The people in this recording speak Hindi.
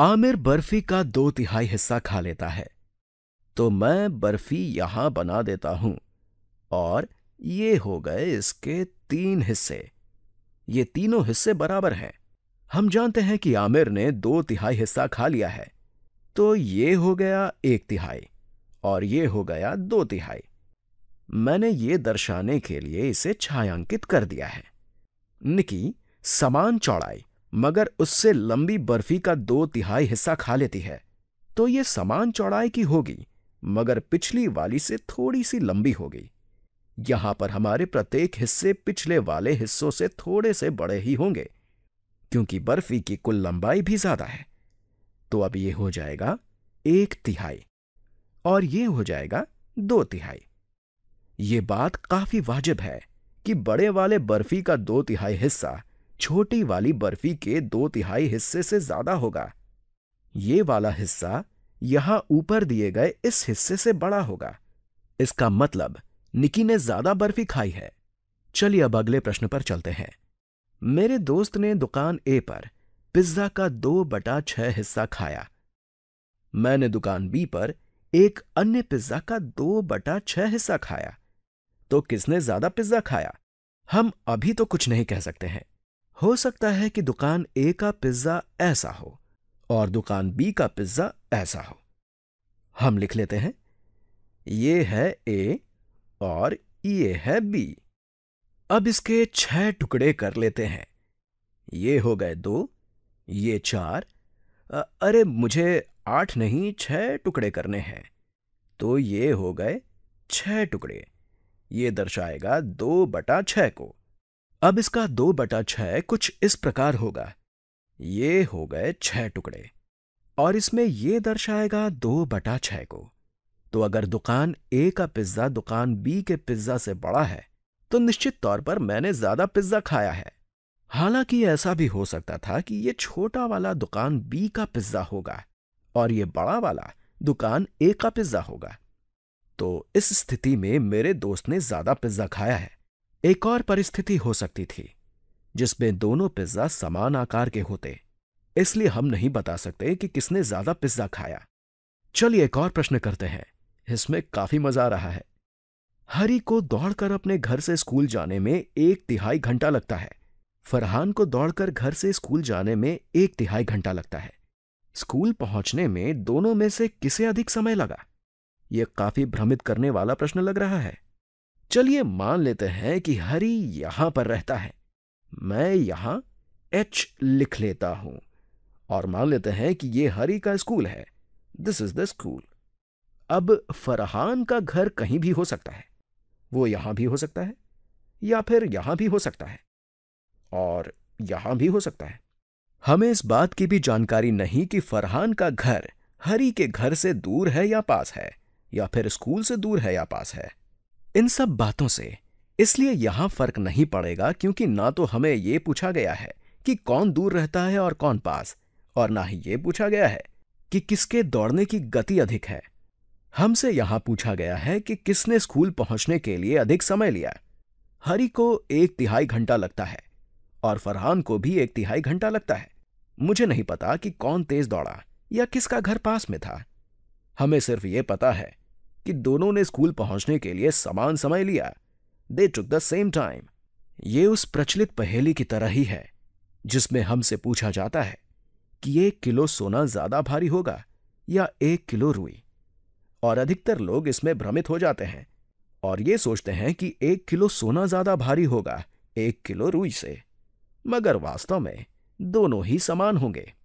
आमिर बर्फी का दो तिहाई हिस्सा खा लेता है तो मैं बर्फी यहां बना देता हूं और ये हो गए इसके तीन हिस्से ये तीनों हिस्से बराबर हैं हम जानते हैं कि आमिर ने दो तिहाई हिस्सा खा लिया है तो ये हो गया एक तिहाई और ये हो गया दो तिहाई मैंने ये दर्शाने के लिए इसे छायांकित कर दिया है निकी समान चौड़ाई मगर उससे लंबी बर्फी का दो तिहाई हिस्सा खा लेती है तो ये समान चौड़ाई की होगी मगर पिछली वाली से थोड़ी सी लंबी होगी यहां पर हमारे प्रत्येक हिस्से पिछले वाले हिस्सों से थोड़े से बड़े ही होंगे क्योंकि बर्फी की कुल लंबाई भी ज्यादा है तो अब यह हो जाएगा एक तिहाई और यह हो जाएगा दो तिहाई ये बात काफी वाजिब है कि बड़े वाले बर्फी का दो तिहाई हिस्सा छोटी वाली बर्फी के दो तिहाई हिस्से से ज्यादा होगा ये वाला हिस्सा यहां ऊपर दिए गए इस हिस्से से बड़ा होगा इसका मतलब निकी ने ज्यादा बर्फी खाई है चलिए अब अगले प्रश्न पर चलते हैं मेरे दोस्त ने दुकान ए पर पिज्जा का दो बटा छह हिस्सा खाया मैंने दुकान बी पर एक अन्य पिज्जा का दो बटा छह हिस्सा खाया तो किसने ज्यादा पिज्जा खाया हम अभी तो कुछ नहीं कह सकते हैं हो सकता है कि दुकान ए का पिज्जा ऐसा हो और दुकान बी का पिज्जा ऐसा हो हम लिख लेते हैं ये है ए और ये है बी अब इसके छह टुकड़े कर लेते हैं ये हो गए दो ये चार अरे मुझे आठ नहीं छह टुकड़े करने हैं तो ये हो गए छह टुकड़े ये दर्शाएगा दो बटा छह को अब इसका दो बटा छह कुछ इस प्रकार होगा ये हो गए छह टुकड़े और इसमें यह दर्शाएगा दो बटा छह को तो अगर दुकान ए का पिज्जा दुकान बी के पिज्जा से बड़ा है तो निश्चित तौर पर मैंने ज्यादा पिज्जा खाया है हालांकि ऐसा भी हो सकता था कि यह छोटा वाला दुकान बी का पिज्जा होगा और यह बड़ा वाला दुकान ए का पिज्जा होगा तो इस स्थिति में मेरे दोस्त ने ज्यादा पिज्जा खाया है एक और परिस्थिति हो सकती थी जिसमें दोनों पिज्जा समान आकार के होते इसलिए हम नहीं बता सकते कि किसने ज्यादा पिज्जा खाया चलिए एक और प्रश्न करते हैं इसमें काफी मजा आ रहा है हरी को दौड़कर अपने घर से स्कूल जाने में एक तिहाई घंटा लगता है फरहान को दौड़कर घर से स्कूल जाने में एक तिहाई घंटा लगता है स्कूल पहुंचने में दोनों में से किसे अधिक समय लगा यह काफी भ्रमित करने वाला प्रश्न लग रहा है चलिए मान लेते हैं कि हरि यहां पर रहता है मैं यहां एच लिख लेता हूं और मान लेते हैं कि ये हरि का स्कूल है दिस इज द स्कूल अब फरहान का घर कहीं भी हो सकता है वो यहां भी हो सकता है या फिर यहां भी हो सकता है और यहां भी हो सकता है हमें इस बात की भी जानकारी नहीं कि फरहान का घर हरी के घर से दूर है या पास है या फिर स्कूल से दूर है या पास है इन सब बातों से इसलिए यहां फर्क नहीं पड़ेगा क्योंकि ना तो हमें यह पूछा गया है कि कौन दूर रहता है और कौन पास और ना ही ये पूछा गया है कि किसके दौड़ने की गति अधिक है हमसे यहां पूछा गया है कि किसने स्कूल पहुंचने के लिए अधिक समय लिया हरी को एक तिहाई घंटा लगता है और फरहान को भी एक तिहाई घंटा लगता है मुझे नहीं पता कि कौन तेज दौड़ा या किसका घर पास में था हमें सिर्फ ये पता है कि दोनों ने स्कूल पहुंचने के लिए समान समय लिया they took the same time ये उस प्रचलित पहेली की तरह ही है जिसमें हमसे पूछा जाता है कि एक किलो सोना ज्यादा भारी होगा या एक किलो रुई और अधिकतर लोग इसमें भ्रमित हो जाते हैं और ये सोचते हैं कि एक किलो सोना ज्यादा भारी होगा एक किलो रुई से मगर वास्तव में दोनों ही समान होंगे